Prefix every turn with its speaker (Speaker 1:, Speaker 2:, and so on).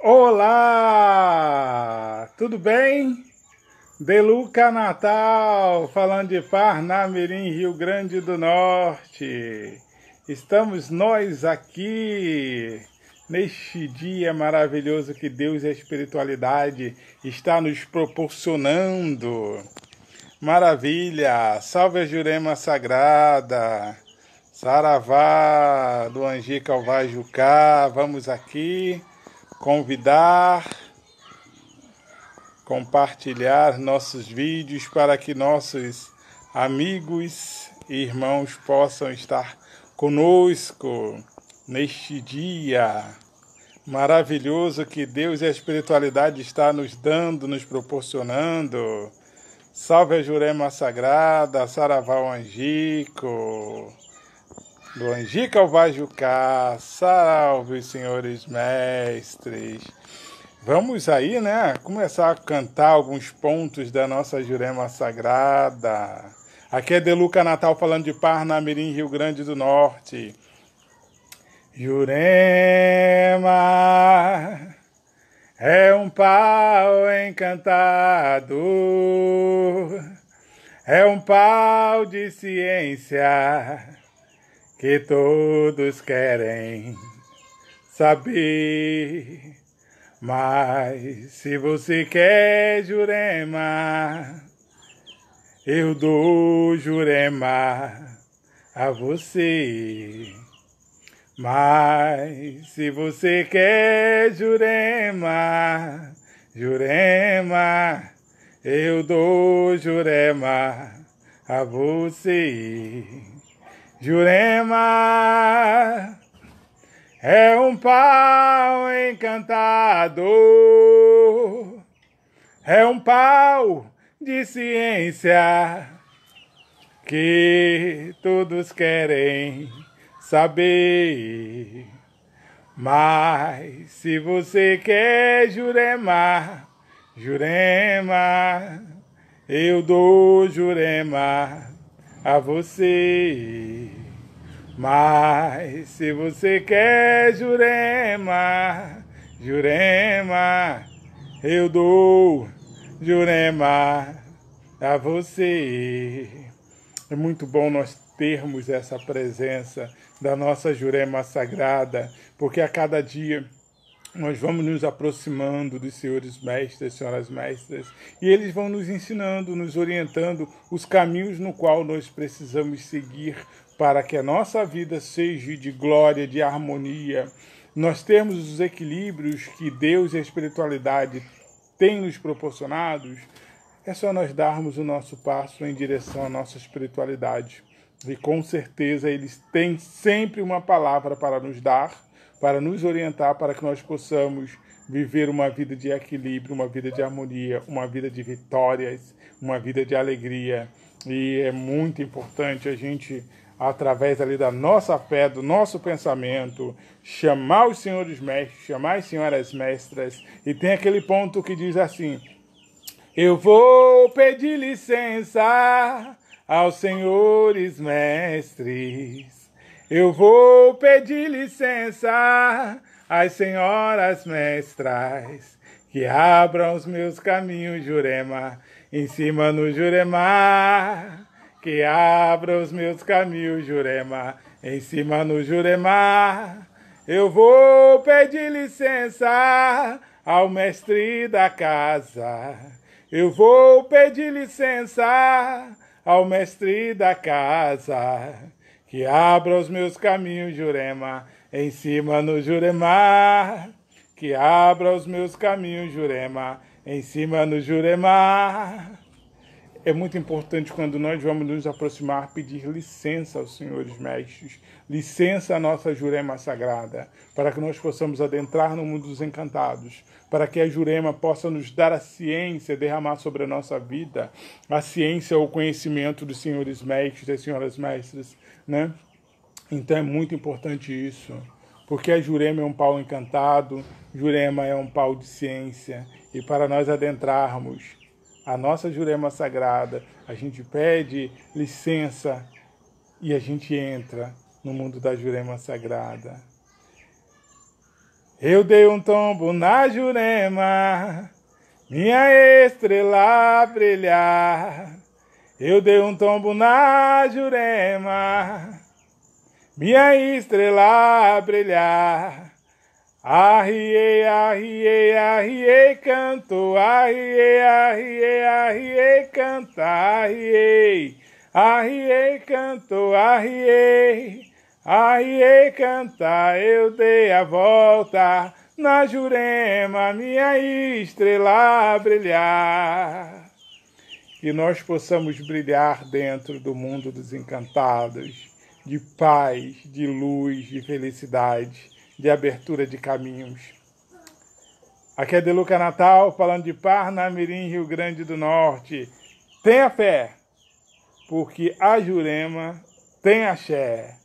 Speaker 1: Olá! Tudo bem? Deluca Natal, falando de Parnamirim, Rio Grande do Norte. Estamos nós aqui neste dia maravilhoso que Deus e a espiritualidade está nos proporcionando. Maravilha! Salve a Jurema Sagrada! Saravá, do Angica Alvajucá, vamos aqui convidar, compartilhar nossos vídeos para que nossos amigos e irmãos possam estar conosco neste dia maravilhoso que Deus e a espiritualidade está nos dando, nos proporcionando. Salve a Jurema Sagrada, Saraval Angico. Blangi Vajuká, salve senhores mestres. Vamos aí, né, começar a cantar alguns pontos da nossa Jurema Sagrada. Aqui é Deluca Natal falando de Parnamirim, Rio Grande do Norte. Jurema é um pau encantado, é um pau de ciência que todos querem saber. Mas se você quer Jurema, eu dou Jurema a você. Mas se você quer Jurema, Jurema, eu dou Jurema a você. Jurema é um pau encantado, é um pau de ciência que todos querem saber. Mas se você quer Jurema, Jurema, eu dou Jurema a você. Mas se você quer Jurema, Jurema, eu dou Jurema a você. É muito bom nós termos essa presença da nossa Jurema Sagrada, porque a cada dia nós vamos nos aproximando dos senhores mestres, senhoras mestras, e eles vão nos ensinando, nos orientando os caminhos no qual nós precisamos seguir para que a nossa vida seja de glória, de harmonia, nós temos os equilíbrios que Deus e a espiritualidade têm nos proporcionados, é só nós darmos o nosso passo em direção à nossa espiritualidade. E com certeza eles têm sempre uma palavra para nos dar, para nos orientar, para que nós possamos viver uma vida de equilíbrio, uma vida de harmonia, uma vida de vitórias, uma vida de alegria. E é muito importante a gente através ali da nossa fé, do nosso pensamento, chamar os senhores mestres, chamar as senhoras mestras, e tem aquele ponto que diz assim: Eu vou pedir licença aos senhores mestres, eu vou pedir licença às senhoras mestras, que abram os meus caminhos, Jurema, em cima no Jurema que abra os meus caminhos, Jurema. Em cima no Jurema, eu vou pedir licença ao mestre da casa. Eu vou pedir licença ao mestre da casa. Que abra os meus caminhos, Jurema. Em cima no Jurema, que abra os meus caminhos, Jurema. Em cima no Jurema. É muito importante quando nós vamos nos aproximar pedir licença aos senhores mestres, licença à nossa jurema sagrada, para que nós possamos adentrar no mundo dos encantados, para que a jurema possa nos dar a ciência, derramar sobre a nossa vida a ciência ou o conhecimento dos senhores mestres, das senhoras mestres, né? Então é muito importante isso, porque a jurema é um pau encantado, jurema é um pau de ciência, e para nós adentrarmos a nossa jurema sagrada, a gente pede licença e a gente entra no mundo da jurema sagrada. Eu dei um tombo na jurema, minha estrela brilhar. Eu dei um tombo na jurema, minha estrela brilhar. Arriei, arriei, arriei, canto, arriei, arriei, arriei, canta, arriei, arriei, canto, arriei, arriei, canta, eu dei a volta na Jurema, minha estrela brilhar. Que nós possamos brilhar dentro do mundo dos encantados, de paz, de luz, de felicidade de abertura de caminhos. Aqui é Deluca Natal, falando de Parnamirim, Rio Grande do Norte. Tenha fé, porque a Jurema tem axé.